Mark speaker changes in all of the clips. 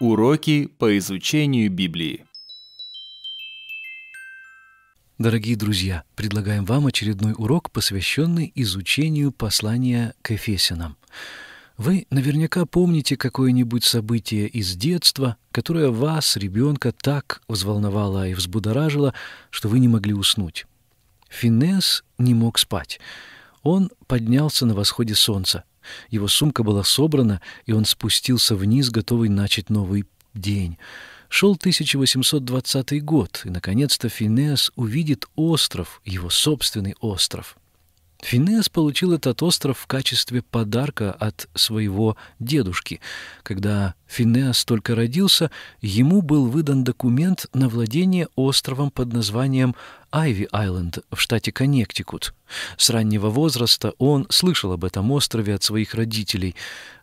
Speaker 1: Уроки по изучению Библии. Дорогие друзья, предлагаем вам очередной урок, посвященный изучению послания к Эфесинам. Вы наверняка помните какое-нибудь событие из детства, которое вас, ребенка, так взволновало и взбудоражило, что вы не могли уснуть. Финес не мог спать. Он поднялся на восходе солнца. Его сумка была собрана, и он спустился вниз, готовый начать новый день. Шел 1820 год, и, наконец-то, Финеас увидит остров, его собственный остров. Финеас получил этот остров в качестве подарка от своего дедушки. Когда Финеас только родился, ему был выдан документ на владение островом под названием Айви-Айленд в штате Коннектикут. С раннего возраста он слышал об этом острове от своих родителей.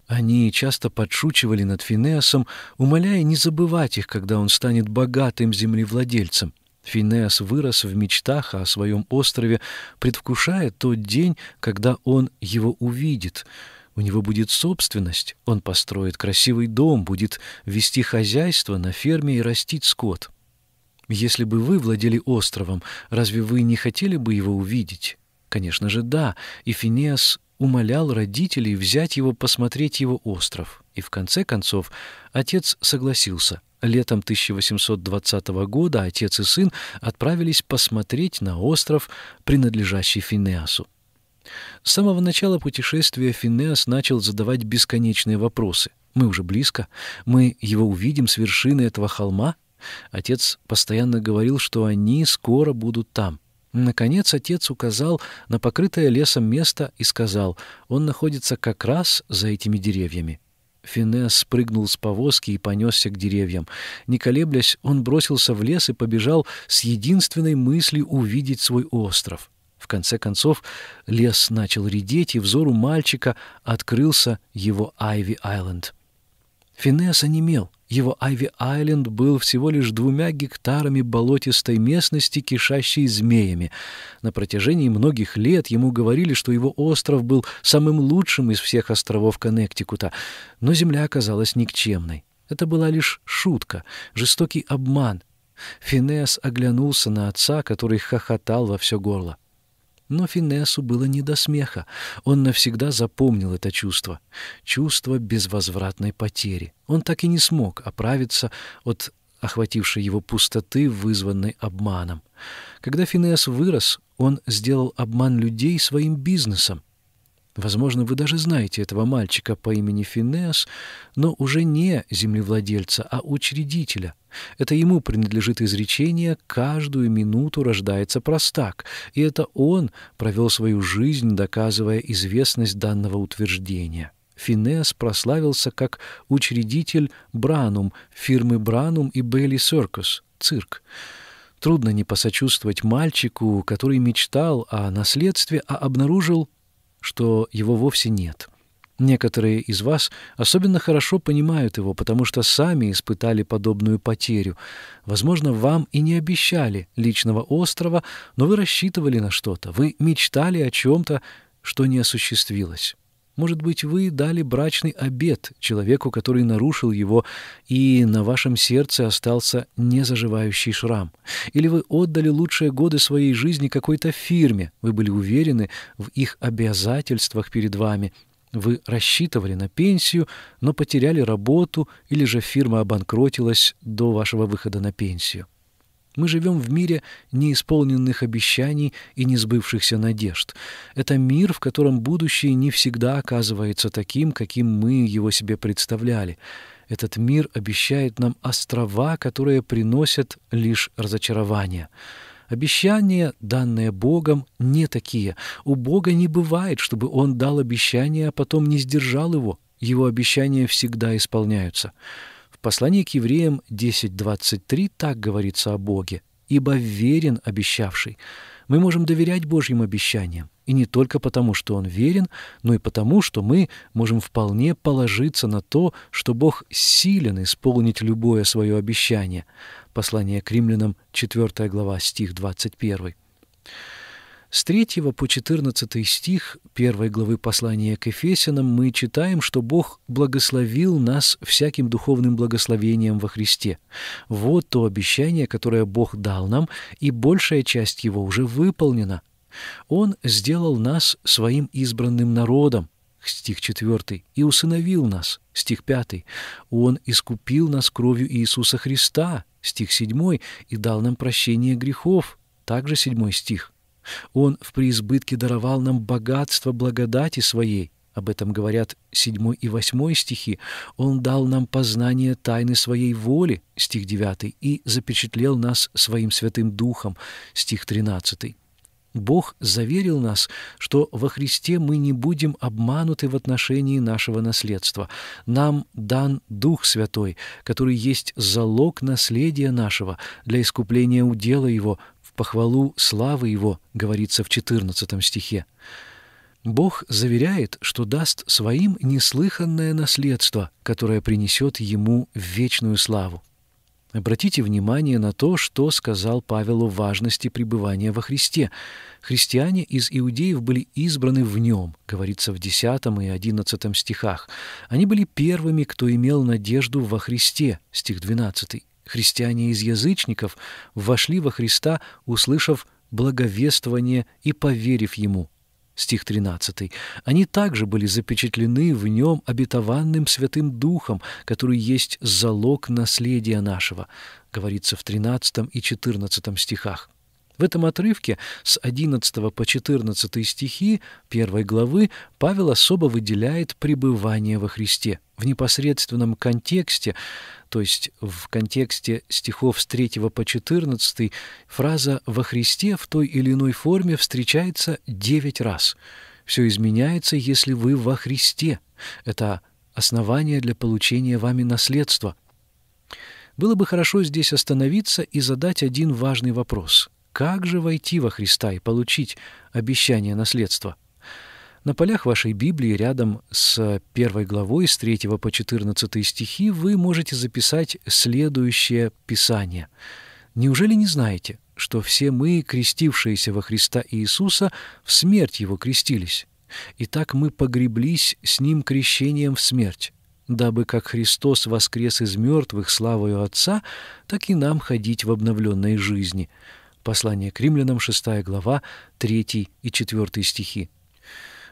Speaker 1: Они часто подшучивали над Финеасом, умоляя не забывать их, когда он станет богатым землевладельцем. Финеас вырос в мечтах а о своем острове, предвкушая тот день, когда он его увидит. У него будет собственность, он построит красивый дом, будет вести хозяйство на ферме и растить скот. Если бы вы владели островом, разве вы не хотели бы его увидеть? Конечно же, да, и Финеас умолял родителей взять его посмотреть его остров. И в конце концов отец согласился. Летом 1820 года отец и сын отправились посмотреть на остров, принадлежащий Финеасу. С самого начала путешествия Финеас начал задавать бесконечные вопросы. «Мы уже близко? Мы его увидим с вершины этого холма?» Отец постоянно говорил, что они скоро будут там. Наконец отец указал на покрытое лесом место и сказал, «Он находится как раз за этими деревьями». Финес спрыгнул с повозки и понесся к деревьям. Не колеблясь, он бросился в лес и побежал с единственной мыслью увидеть свой остров. В конце концов, лес начал редеть, и взору мальчика открылся его Айви-Айленд. Финес онемел. Его Айви-Айленд был всего лишь двумя гектарами болотистой местности, кишащей змеями. На протяжении многих лет ему говорили, что его остров был самым лучшим из всех островов Коннектикута, но земля оказалась никчемной. Это была лишь шутка, жестокий обман. Финес оглянулся на отца, который хохотал во все горло. Но Финессу было не до смеха. Он навсегда запомнил это чувство. Чувство безвозвратной потери. Он так и не смог оправиться от охватившей его пустоты, вызванной обманом. Когда Финеас вырос, он сделал обман людей своим бизнесом. Возможно, вы даже знаете этого мальчика по имени Финеас, но уже не землевладельца, а учредителя. Это ему принадлежит изречение «каждую минуту рождается простак», и это он провел свою жизнь, доказывая известность данного утверждения. Финеас прославился как учредитель Бранум, фирмы Бранум и Бейли Серкус, цирк. Трудно не посочувствовать мальчику, который мечтал о наследстве, а обнаружил что его вовсе нет. Некоторые из вас особенно хорошо понимают его, потому что сами испытали подобную потерю. Возможно, вам и не обещали личного острова, но вы рассчитывали на что-то, вы мечтали о чем-то, что не осуществилось. Может быть, вы дали брачный обет человеку, который нарушил его, и на вашем сердце остался незаживающий шрам. Или вы отдали лучшие годы своей жизни какой-то фирме, вы были уверены в их обязательствах перед вами, вы рассчитывали на пенсию, но потеряли работу или же фирма обанкротилась до вашего выхода на пенсию. Мы живем в мире неисполненных обещаний и несбывшихся надежд. Это мир, в котором будущее не всегда оказывается таким, каким мы его себе представляли. Этот мир обещает нам острова, которые приносят лишь разочарование. Обещания, данные Богом, не такие. У Бога не бывает, чтобы Он дал обещание, а потом не сдержал его. Его обещания всегда исполняются. Послание к евреям 10.23 так говорится о Боге. «Ибо верен обещавший». Мы можем доверять Божьим обещаниям. И не только потому, что Он верен, но и потому, что мы можем вполне положиться на то, что Бог силен исполнить любое свое обещание. Послание к римлянам, 4 глава, стих 21. С 3 по 14 стих 1 главы послания к Ефесянам мы читаем, что Бог благословил нас всяким духовным благословением во Христе. Вот то обещание, которое Бог дал нам, и большая часть его уже выполнена. Он сделал нас своим избранным народом, стих 4, и усыновил нас, стих 5. Он искупил нас кровью Иисуса Христа, стих 7, и дал нам прощение грехов, также 7 стих. Он в преизбытке даровал нам богатство благодати Своей. Об этом говорят 7 и 8 стихи. Он дал нам познание тайны Своей воли, стих 9, и запечатлел нас Своим Святым Духом, стих 13. Бог заверил нас, что во Христе мы не будем обмануты в отношении нашего наследства. Нам дан Дух Святой, который есть залог наследия нашего для искупления удела его, похвалу славы Его, говорится в 14 стихе. Бог заверяет, что даст своим неслыханное наследство, которое принесет ему вечную славу. Обратите внимание на то, что сказал Павел о важности пребывания во Христе. Христиане из иудеев были избраны в нем, говорится в 10 и 11 стихах. Они были первыми, кто имел надежду во Христе, стих 12. Христиане из язычников вошли во Христа, услышав благовествование и поверив Ему. Стих 13. Они также были запечатлены в Нем обетованным Святым Духом, который есть залог наследия нашего, говорится в 13 и 14 стихах. В этом отрывке с 11 по 14 стихи первой главы Павел особо выделяет пребывание во Христе. В непосредственном контексте, то есть в контексте стихов с 3 по 14, фраза «во Христе» в той или иной форме встречается 9 раз. «Все изменяется, если вы во Христе». Это основание для получения вами наследства. Было бы хорошо здесь остановиться и задать один важный вопрос. Как же войти во Христа и получить обещание наследства? На полях вашей Библии рядом с первой главой с 3 по 14 стихи вы можете записать следующее Писание. «Неужели не знаете, что все мы, крестившиеся во Христа Иисуса, в смерть Его крестились? Итак, мы погреблись с Ним крещением в смерть» дабы как Христос воскрес из мертвых славою Отца, так и нам ходить в обновленной жизни. Послание к римлянам, 6 глава, 3 и 4 стихи.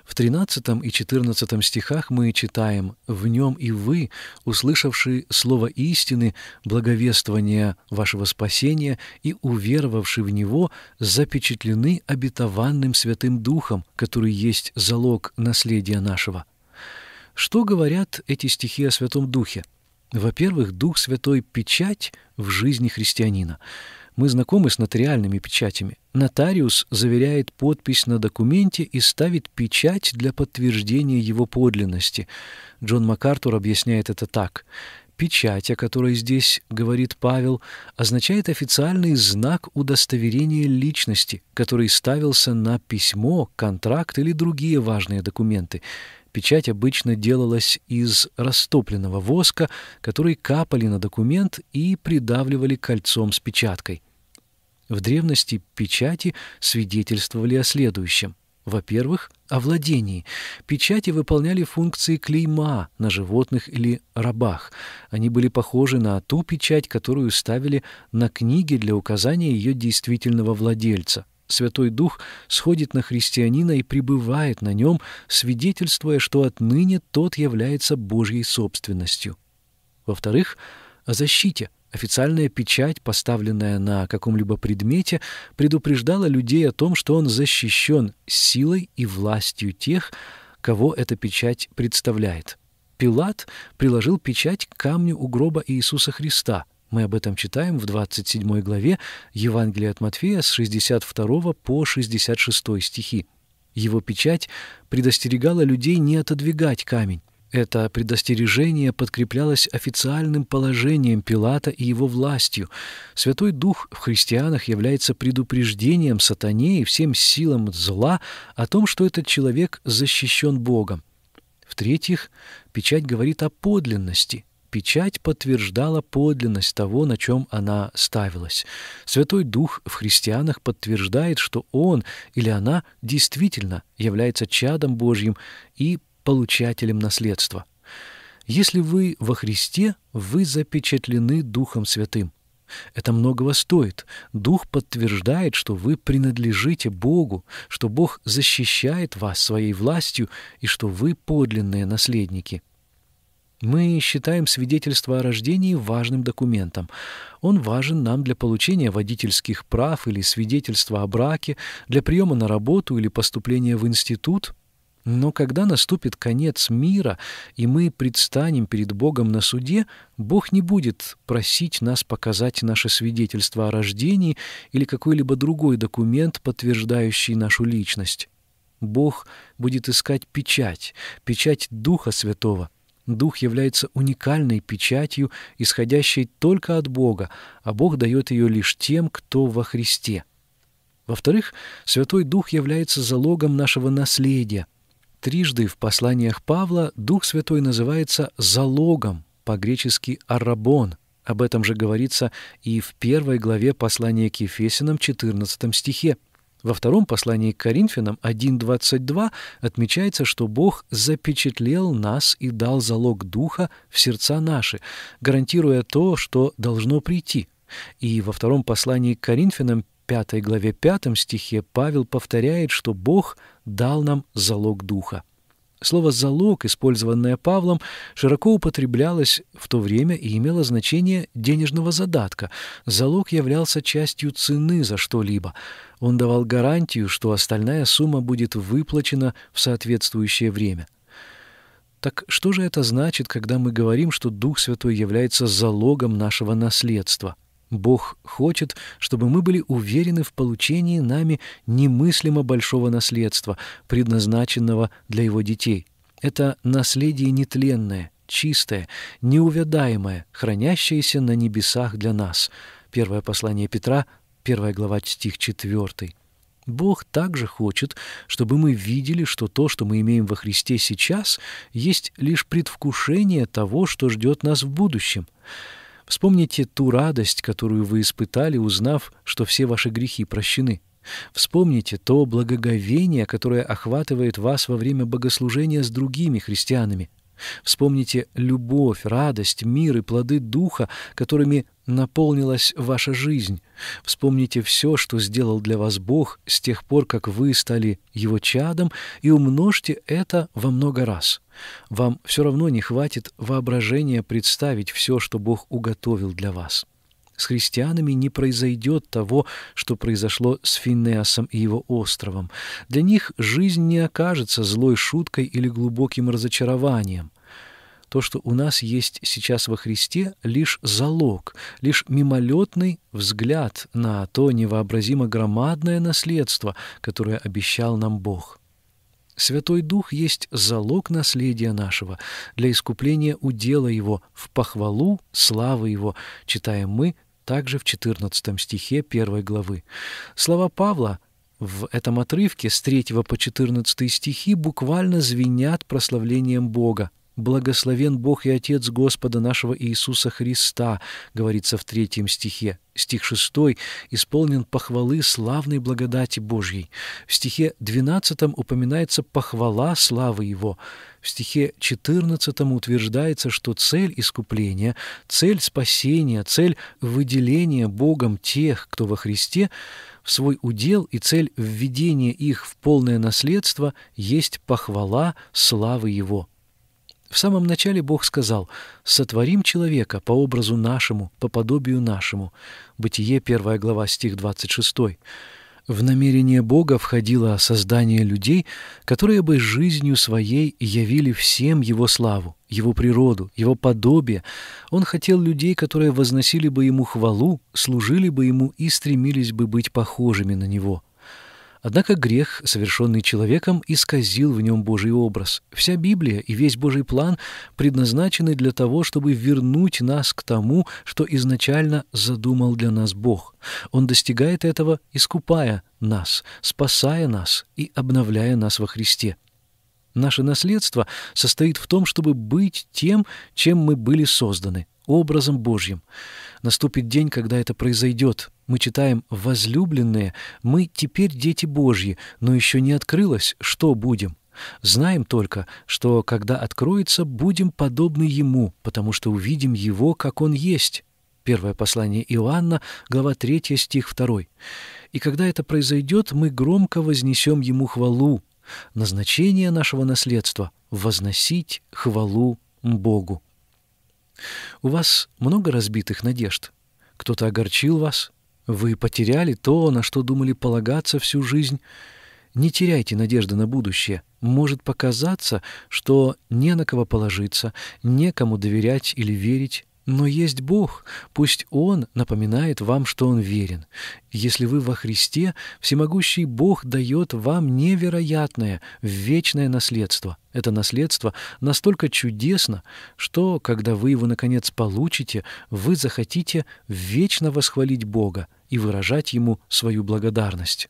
Speaker 1: В 13 и 14 стихах мы читаем «В нем и вы, услышавшие слово истины, благовествование вашего спасения и уверовавши в него, запечатлены обетованным Святым Духом, который есть залог наследия нашего». Что говорят эти стихи о Святом Духе? Во-первых, Дух Святой – печать в жизни христианина – мы знакомы с нотариальными печатями. Нотариус заверяет подпись на документе и ставит печать для подтверждения его подлинности. Джон МакАртур объясняет это так. Печать, о которой здесь говорит Павел, означает официальный знак удостоверения личности, который ставился на письмо, контракт или другие важные документы. Печать обычно делалась из растопленного воска, который капали на документ и придавливали кольцом с печаткой. В древности печати свидетельствовали о следующем. Во-первых, о владении. Печати выполняли функции клейма на животных или рабах. Они были похожи на ту печать, которую ставили на книге для указания ее действительного владельца. Святой Дух сходит на христианина и пребывает на нем, свидетельствуя, что отныне тот является Божьей собственностью. Во-вторых, о защите. Официальная печать, поставленная на каком-либо предмете, предупреждала людей о том, что он защищен силой и властью тех, кого эта печать представляет. Пилат приложил печать к камню у гроба Иисуса Христа — мы об этом читаем в 27 главе Евангелия от Матфея с 62 по 66 стихи. Его печать предостерегала людей не отодвигать камень. Это предостережение подкреплялось официальным положением Пилата и его властью. Святой Дух в христианах является предупреждением сатане и всем силам зла о том, что этот человек защищен Богом. В-третьих, печать говорит о подлинности – печать подтверждала подлинность того, на чем она ставилась. Святой Дух в христианах подтверждает, что он или она действительно является чадом Божьим и получателем наследства. Если вы во Христе, вы запечатлены Духом Святым. Это многого стоит. Дух подтверждает, что вы принадлежите Богу, что Бог защищает вас своей властью и что вы подлинные наследники. Мы считаем свидетельство о рождении важным документом. Он важен нам для получения водительских прав или свидетельства о браке, для приема на работу или поступления в институт. Но когда наступит конец мира, и мы предстанем перед Богом на суде, Бог не будет просить нас показать наше свидетельство о рождении или какой-либо другой документ, подтверждающий нашу личность. Бог будет искать печать, печать Духа Святого — Дух является уникальной печатью, исходящей только от Бога, а Бог дает ее лишь тем, кто во Христе. Во-вторых, Святой Дух является залогом нашего наследия. Трижды в посланиях Павла Дух Святой называется «залогом», по-гречески «арабон». Об этом же говорится и в первой главе послания к Ефесиным, 14 стихе. Во втором послании к Коринфянам 1.22 отмечается, что Бог запечатлел нас и дал залог Духа в сердца наши, гарантируя то, что должно прийти. И во втором послании к Коринфянам 5 главе 5 стихе Павел повторяет, что Бог дал нам залог Духа. Слово «залог», использованное Павлом, широко употреблялось в то время и имело значение денежного задатка. Залог являлся частью цены за что-либо. Он давал гарантию, что остальная сумма будет выплачена в соответствующее время. Так что же это значит, когда мы говорим, что Дух Святой является залогом нашего наследства? Бог хочет, чтобы мы были уверены в получении нами немыслимо большого наследства, предназначенного для Его детей. Это наследие нетленное, чистое, неувядаемое, хранящееся на небесах для нас. Первое послание Петра, 1 глава, стих 4. Бог также хочет, чтобы мы видели, что то, что мы имеем во Христе сейчас, есть лишь предвкушение того, что ждет нас в будущем. Вспомните ту радость, которую вы испытали, узнав, что все ваши грехи прощены. Вспомните то благоговение, которое охватывает вас во время богослужения с другими христианами. Вспомните любовь, радость, мир и плоды Духа, которыми наполнилась ваша жизнь. Вспомните все, что сделал для вас Бог с тех пор, как вы стали Его чадом, и умножьте это во много раз. Вам все равно не хватит воображения представить все, что Бог уготовил для вас. С христианами не произойдет того, что произошло с Финеасом и его островом. Для них жизнь не окажется злой шуткой или глубоким разочарованием. То, что у нас есть сейчас во Христе, лишь залог, лишь мимолетный взгляд на то невообразимо громадное наследство, которое обещал нам Бог. Святой Дух есть залог наследия нашего для искупления удела Его в похвалу славы Его, читаем мы также в 14 стихе 1 главы. Слова Павла в этом отрывке с 3 по 14 стихи буквально звенят прославлением Бога, «Благословен Бог и Отец Господа нашего Иисуса Христа», говорится в третьем стихе. Стих шестой исполнен похвалы славной благодати Божьей. В стихе двенадцатом упоминается похвала славы Его. В стихе четырнадцатом утверждается, что цель искупления, цель спасения, цель выделения Богом тех, кто во Христе, в свой удел и цель введения их в полное наследство есть похвала славы Его. В самом начале Бог сказал «сотворим человека по образу нашему, по подобию нашему». Бытие, 1 глава, стих 26. В намерение Бога входило создание людей, которые бы жизнью своей явили всем Его славу, Его природу, Его подобие. Он хотел людей, которые возносили бы Ему хвалу, служили бы Ему и стремились бы быть похожими на Него. Однако грех, совершенный человеком, исказил в нем Божий образ. Вся Библия и весь Божий план предназначены для того, чтобы вернуть нас к тому, что изначально задумал для нас Бог. Он достигает этого, искупая нас, спасая нас и обновляя нас во Христе. Наше наследство состоит в том, чтобы быть тем, чем мы были созданы, образом Божьим. Наступит день, когда это произойдет — мы читаем «возлюбленные», мы теперь дети Божьи, но еще не открылось, что будем. Знаем только, что когда откроется, будем подобны Ему, потому что увидим Его, как Он есть. Первое послание Иоанна, глава 3, стих 2. «И когда это произойдет, мы громко вознесем Ему хвалу». Назначение нашего наследства — возносить хвалу Богу. У вас много разбитых надежд? Кто-то огорчил вас, вы потеряли то, на что думали полагаться всю жизнь. Не теряйте надежды на будущее. Может показаться, что не на кого положиться, некому доверять или верить. Но есть Бог, пусть Он напоминает вам, что Он верен. Если вы во Христе, всемогущий Бог дает вам невероятное, вечное наследство. Это наследство настолько чудесно, что, когда вы его, наконец, получите, вы захотите вечно восхвалить Бога и выражать Ему свою благодарность.